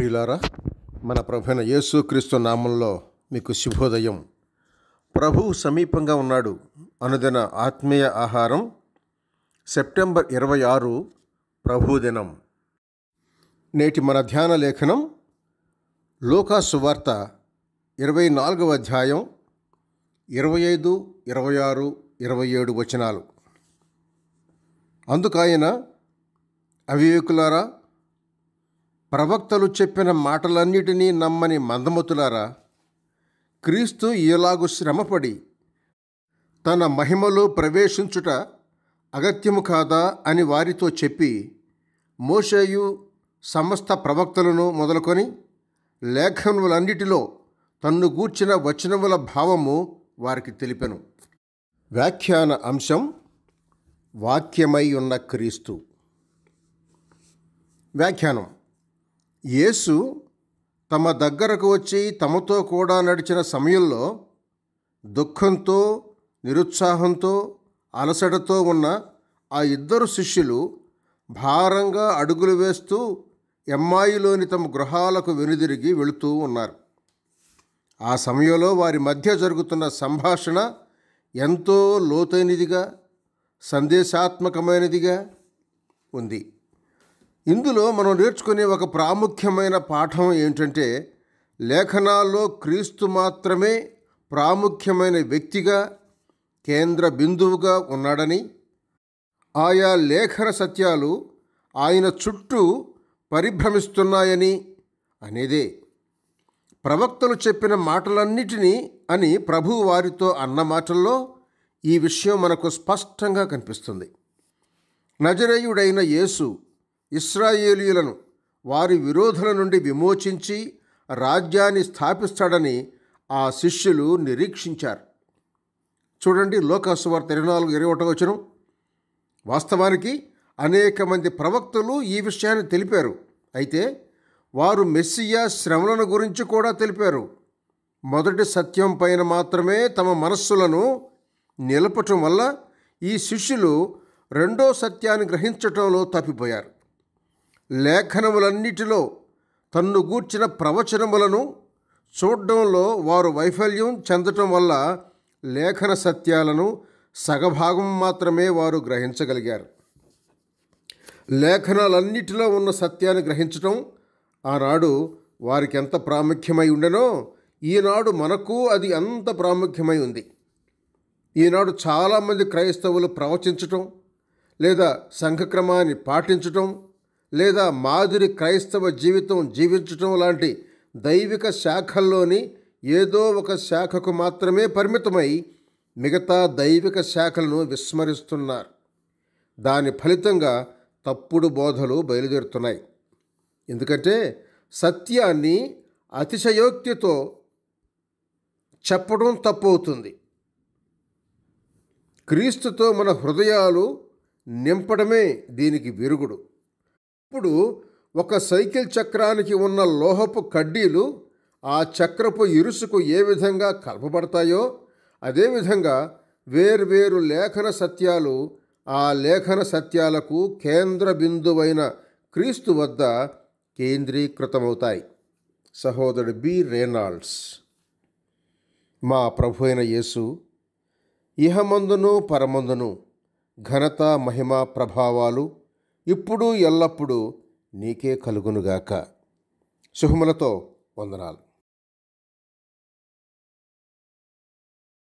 ప్రియులారా మన యేసు యేసుక్రీస్తు నామంలో మీకు శుభోదయం ప్రభువు సమీపంగా ఉన్నాడు అనుదిన ఆత్మీయ ఆహారం సెప్టెంబర్ ఇరవై ఆరు ప్రభుదినం నేటి మన ధ్యాన లేఖనం లోకాసు వార్త ఇరవై నాలుగవ అధ్యాయం ఇరవై ఐదు ఇరవై ఆరు ఇరవై ఏడు వచనాలు అందుకైనా అవివేకులారా ప్రవక్తలు చెప్పిన మాటలన్నిటినీ నమ్మని మందమతులారా క్రీస్తు ఇలాగు శ్రమపడి తన మహిమలో ప్రవేశించుట అగత్యము కాదా అని వారితో చెప్పి మోషేయు సమస్త ప్రవక్తలను మొదలుకొని లేఖనులన్నిటిలో తన్ను గూర్చిన వచనముల భావము వారికి తెలిపెను వ్యాఖ్యాన అంశం వాక్యమై ఉన్న క్రీస్తు వ్యాఖ్యానం యేసు తమ దగ్గరకు వచ్చి తమతో కూడా నడిచిన సమయంలో దుఃఖంతో నిరుత్సాహంతో అలసటతో ఉన్న ఆ ఇద్దరు శిష్యులు భారంగా అడుగులు వేస్తూ ఎమ్మాయిలోని తమ గృహాలకు వెనుదిరిగి వెళుతూ ఉన్నారు ఆ సమయంలో వారి మధ్య జరుగుతున్న సంభాషణ ఎంతో లోతైనదిగా సందేశాత్మకమైనదిగా ఉంది ఇందులో మనం నేర్చుకునే ఒక ప్రాముఖ్యమైన పాఠం ఏంటంటే లేఖనాల్లో క్రీస్తు మాత్రమే ప్రాముఖ్యమైన వ్యక్తిగా కేంద్ర బిందువుగా ఉన్నాడని ఆయా లేఖన సత్యాలు ఆయన చుట్టూ పరిభ్రమిస్తున్నాయని అనేదే ప్రవక్తలు చెప్పిన మాటలన్నిటినీ అని ప్రభు వారితో అన్న మాటల్లో ఈ విషయం మనకు స్పష్టంగా కనిపిస్తుంది నజరేయుడైన యేసు ఇస్రాయేలీలను వారి విరోధుల నుండి విమోచించి రాజ్యాన్ని స్థాపిస్తాడని ఆ శిష్యులు నిరీక్షించారు చూడండి లోకాసు వార్త ఇరవై నాలుగు ఇరవై ఒకటో వచ్చిన వాస్తవానికి అనేక మంది ప్రవక్తలు ఈ విషయాన్ని తెలిపారు అయితే వారు మెస్సియా శ్రమలను గురించి కూడా తెలిపారు మొదటి సత్యం పైన మాత్రమే తమ మనస్సులను నిలపటం వల్ల ఈ శిష్యులు రెండో సత్యాన్ని గ్రహించటంలో తప్పిపోయారు లేఖనములన్నిటిలో తన్ను గూర్చిన ప్రవచనములను చూడడంలో వారు వైఫల్యం చెందటం వల్ల లేఖన సత్యాలను సగభాగం మాత్రమే వారు గ్రహించగలిగారు లేఖనాలన్నిటిలో ఉన్న సత్యాన్ని గ్రహించటం ఆనాడు వారికి ఎంత ప్రాముఖ్యమై ఉండెనో ఈనాడు మనకు అది అంత ప్రాముఖ్యమై ఉంది ఈనాడు చాలామంది క్రైస్తవులు ప్రవచించటం లేదా సంఘక్రమాన్ని పాటించటం లేదా మాదిరి క్రైస్తవ జీవితం జీవించటం లాంటి దైవిక శాఖల్లోని ఏదో ఒక శాఖకు మాత్రమే పరిమితమై మిగతా దైవిక శాఖలను విస్మరిస్తున్నారు దాని ఫలితంగా తప్పుడు బోధలు బయలుదేరుతున్నాయి ఎందుకంటే సత్యాన్ని అతిశయోక్తితో చెప్పడం తప్పవుతుంది క్రీస్తుతో మన హృదయాలు నింపడమే దీనికి విరుగుడు అప్పుడు ఒక సైకిల్ చక్రానికి ఉన్న లోహపు కడ్డీలు ఆ చక్రపు ఇరుసుకు ఏ విధంగా కలపబడతాయో అదేవిధంగా వేర్వేరు లేఖన సత్యాలు ఆ లేఖన సత్యాలకు కేంద్ర బిందువైన క్రీస్తు వద్ద కేంద్రీకృతమవుతాయి సహోదరుడు బి రేనాల్డ్స్ మా ప్రభు అయిన యేసు ఇహమందును పరమందును ఘనత మహిమ ప్రభావాలు ఇప్పుడు ఎల్లప్పుడూ నీకే కలుగునుగాక శుభములతో వందనాలు